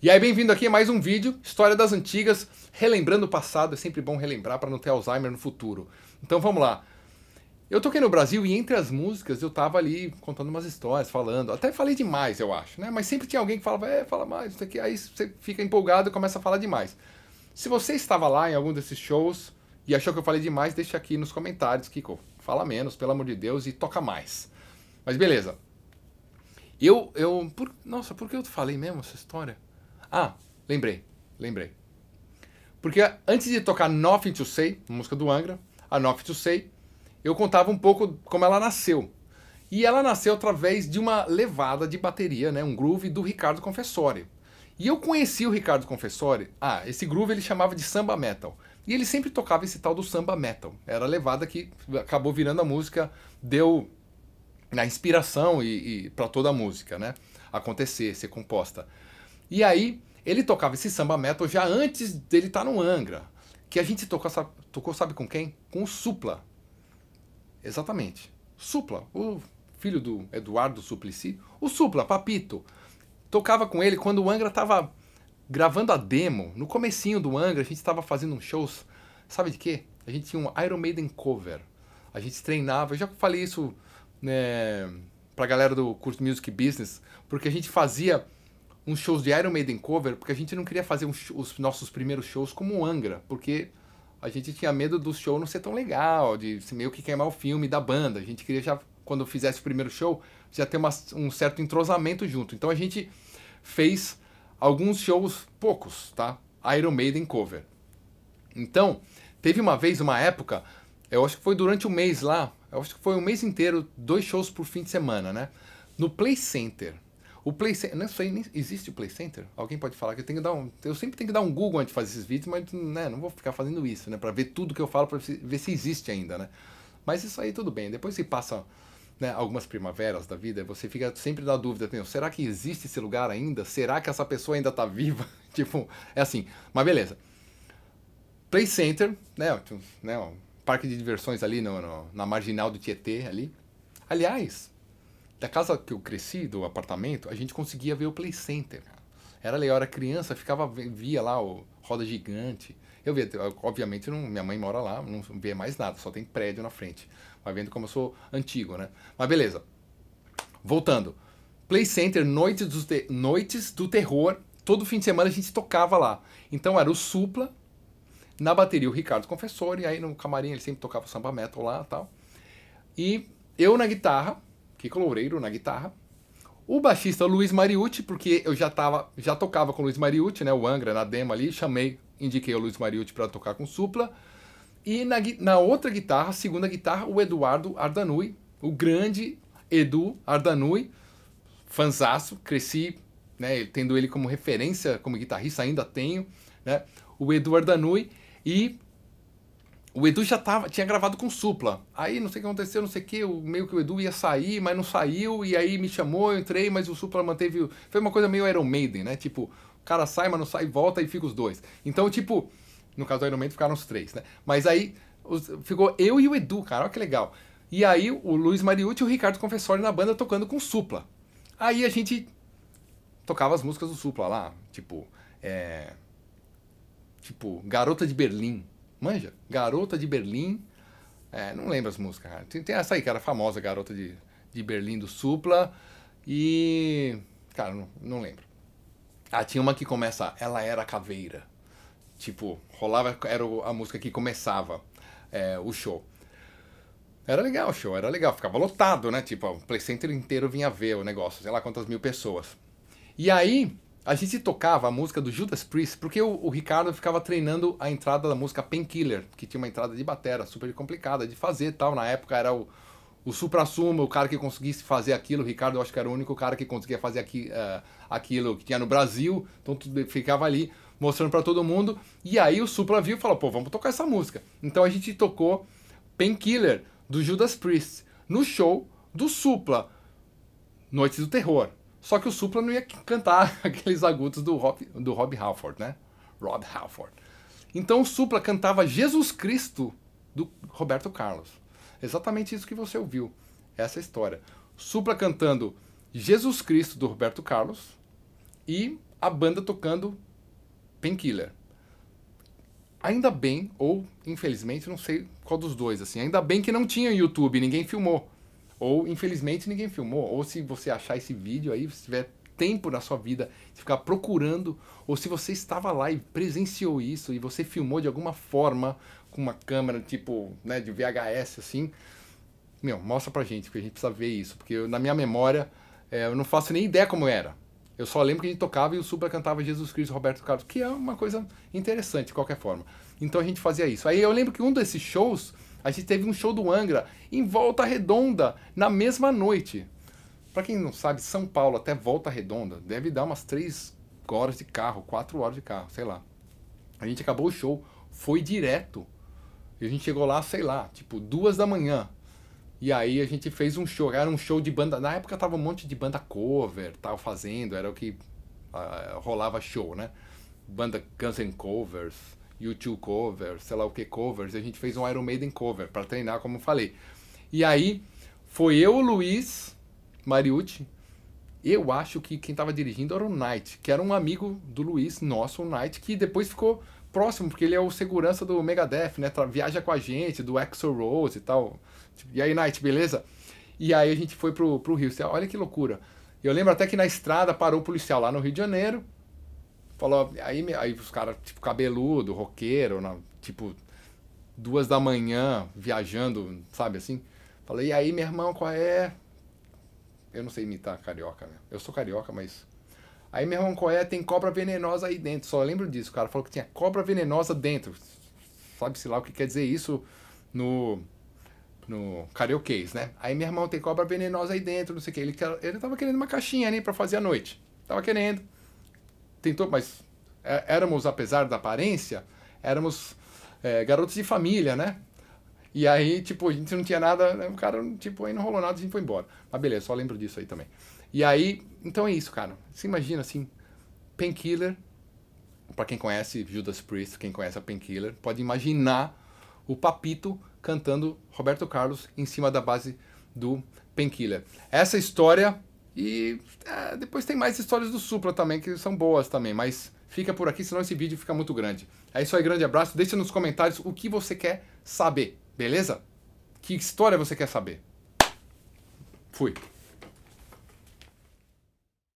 E aí, bem-vindo aqui a mais um vídeo, História das Antigas, relembrando o passado, é sempre bom relembrar para não ter Alzheimer no futuro. Então vamos lá. Eu toquei no Brasil e entre as músicas eu tava ali contando umas histórias, falando. Até falei demais, eu acho, né? Mas sempre tinha alguém que falava, é, fala mais, isso aqui. Aí você fica empolgado e começa a falar demais. Se você estava lá em algum desses shows e achou que eu falei demais, deixa aqui nos comentários, Kiko. Fala menos, pelo amor de Deus, e toca mais. Mas beleza. Eu, eu, por, nossa, por que eu falei mesmo essa história? Ah, lembrei, lembrei. Porque antes de tocar Nothing to Say, música do Angra, a Nothing to Say, eu contava um pouco como ela nasceu. E ela nasceu através de uma levada de bateria, né, um groove do Ricardo Confessori. E eu conheci o Ricardo Confessori. Ah, esse groove ele chamava de samba metal. E ele sempre tocava esse tal do samba metal. Era a levada que acabou virando a música, deu na né, inspiração e, e para toda a música, né? Acontecer, ser composta. E aí, ele tocava esse samba metal já antes dele estar tá no Angra. Que a gente tocou, sabe, tocou, sabe com quem? Com o Supla. Exatamente. Supla, o filho do Eduardo Suplicy. O Supla, Papito. Tocava com ele quando o Angra estava gravando a demo. No comecinho do Angra, a gente estava fazendo uns shows. Sabe de quê? A gente tinha um Iron Maiden cover. A gente treinava. Eu já falei isso né, pra galera do curso Music Business. Porque a gente fazia uns shows de Iron Maiden cover, porque a gente não queria fazer uns, os nossos primeiros shows como Angra, porque a gente tinha medo do show não ser tão legal, de meio que queimar o filme da banda. A gente queria já, quando fizesse o primeiro show, já ter uma, um certo entrosamento junto. Então a gente fez alguns shows, poucos, tá? Iron Maiden cover. Então, teve uma vez, uma época, eu acho que foi durante um mês lá, eu acho que foi um mês inteiro, dois shows por fim de semana, né? No Play Center. O Play Center, não sei, nem existe o Play Center? Alguém pode falar que eu tenho que dar um, eu sempre tenho que dar um Google antes de fazer esses vídeos, mas né, não vou ficar fazendo isso, né, para ver tudo que eu falo, para ver se existe ainda, né? Mas isso aí tudo bem. Depois que passa né, algumas primaveras da vida, você fica sempre na dúvida, né, será que existe esse lugar ainda? Será que essa pessoa ainda está viva? tipo, é assim. Mas beleza. Play Center, né, né, um parque de diversões ali no, no, na marginal do Tietê ali. Aliás, da casa que eu cresci, do apartamento, a gente conseguia ver o Play Center. Era ali, eu era criança, ficava, via lá o Roda Gigante. Eu via, obviamente, não, minha mãe mora lá, não vê mais nada, só tem prédio na frente. Vai vendo como eu sou antigo, né? Mas beleza. Voltando. Play Center, Noites do, Noites do Terror. Todo fim de semana a gente tocava lá. Então era o Supla, na bateria o Ricardo Confessor e aí no camarim ele sempre tocava samba metal lá e tal. E eu na guitarra, Kiko Loureiro na guitarra. O baixista Luiz Mariucci, porque eu já, tava, já tocava com o Luiz Mariucci, né? O Angra na demo ali, chamei, indiquei o Luiz Mariucci para tocar com supla. E na, na outra guitarra, segunda guitarra, o Eduardo Ardanui, o grande Edu Ardanui, fanzaço, cresci né, tendo ele como referência como guitarrista, ainda tenho, né? O Edu Ardanui e o Edu já tava, tinha gravado com supla. Aí não sei o que aconteceu, não sei o que, meio que o Edu ia sair, mas não saiu, e aí me chamou, eu entrei, mas o supla manteve. Foi uma coisa meio Iron Maiden, né? Tipo, o cara sai, mas não sai, volta e fica os dois. Então, tipo, no caso do Iron Maiden ficaram os três, né? Mas aí os, ficou eu e o Edu, cara, olha que legal. E aí o Luiz Mariucci e o Ricardo Confessori na banda tocando com supla. Aí a gente tocava as músicas do supla lá, tipo, é. Tipo, Garota de Berlim, Manja? Garota de Berlim. É, não lembro as músicas, cara. Tem, tem essa aí, cara, famosa Garota de, de Berlim do Supla. E. Cara, não, não lembro. Ah, tinha uma que começa. Ela era caveira. Tipo, rolava. Era a música que começava é, o show. Era legal o show, era legal. Ficava lotado, né? Tipo, o Play Center inteiro vinha ver o negócio, sei lá quantas mil pessoas. E aí, a gente tocava a música do Judas Priest porque o, o Ricardo ficava treinando a entrada da música Painkiller, que tinha uma entrada de batera super complicada de fazer tal. Na época era o, o supra-sumo, o cara que conseguisse fazer aquilo. O Ricardo, eu acho que era o único cara que conseguia fazer aqui, uh, aquilo que tinha no Brasil. Então tudo ficava ali mostrando para todo mundo. E aí o Supra viu e falou: pô, vamos tocar essa música. Então a gente tocou Painkiller do Judas Priest no show do Supla, Noites do Terror. Só que o Supla não ia cantar aqueles agudos do Rob, do Rob Halford, né? Rob Halford. Então o Supla cantava Jesus Cristo do Roberto Carlos. Exatamente isso que você ouviu, essa é história. Supla cantando Jesus Cristo do Roberto Carlos e a banda tocando Painkiller. Ainda bem, ou infelizmente, não sei qual dos dois, assim. Ainda bem que não tinha YouTube, ninguém filmou. Ou, infelizmente, ninguém filmou. Ou se você achar esse vídeo aí, se tiver tempo na sua vida, de ficar procurando, ou se você estava lá e presenciou isso e você filmou de alguma forma com uma câmera tipo, né, de VHS assim, meu, mostra pra gente, que a gente precisa ver isso, porque eu, na minha memória é, eu não faço nem ideia como era. Eu só lembro que a gente tocava e o Supra cantava Jesus Cristo Roberto Carlos, que é uma coisa interessante de qualquer forma. Então a gente fazia isso. Aí eu lembro que um desses shows a gente teve um show do Angra em Volta Redonda, na mesma noite. Para quem não sabe, São Paulo até Volta Redonda deve dar umas 3 horas de carro, 4 horas de carro, sei lá. A gente acabou o show, foi direto. E a gente chegou lá, sei lá, tipo duas da manhã. E aí a gente fez um show, era um show de banda. Na época tava um monte de banda cover, tal, fazendo, era o que uh, rolava show, né? Banda Guns N' Covers, YouTube cover, sei lá o que covers, a gente fez um Iron Maiden cover para treinar, como falei. E aí foi eu, o Luiz Mariucci, eu acho que quem estava dirigindo era o Knight, que era um amigo do Luiz, nosso, o Knight, que depois ficou próximo, porque ele é o segurança do Megadeth, né? Viaja com a gente, do Exo Rose e tal. Tipo, e aí, Knight, beleza? E aí a gente foi pro, pro Rio. Olha que loucura. Eu lembro até que na estrada parou o policial lá no Rio de Janeiro. Falou, aí, aí os caras, tipo, cabeludo, roqueiro, na, tipo, duas da manhã, viajando, sabe assim? Falei, e aí, meu irmão, qual é? Eu não sei imitar carioca, né? Eu sou carioca, mas. Aí, meu irmão, qual é? Tem cobra venenosa aí dentro. Só lembro disso, o cara falou que tinha cobra venenosa dentro. Sabe-se lá o que quer dizer isso no. No karaokês, né? Aí, meu irmão, tem cobra venenosa aí dentro, não sei o que. Ele, ele tava querendo uma caixinha ali pra fazer à noite. Tava querendo tentou, mas é, éramos, apesar da aparência, éramos é, garotos de família, né? E aí, tipo, a gente não tinha nada, né? o cara, tipo, aí não rolou nada, a gente foi embora. Mas beleza, só lembro disso aí também. E aí, então é isso, cara. Você imagina, assim, Painkiller, para quem conhece Judas Priest, quem conhece a Painkiller, pode imaginar o Papito cantando Roberto Carlos em cima da base do Painkiller. Essa história e é, depois tem mais histórias do Supra também, que são boas também, mas fica por aqui, senão esse vídeo fica muito grande. É isso aí, grande abraço. Deixa nos comentários o que você quer saber, beleza? Que história você quer saber? Fui.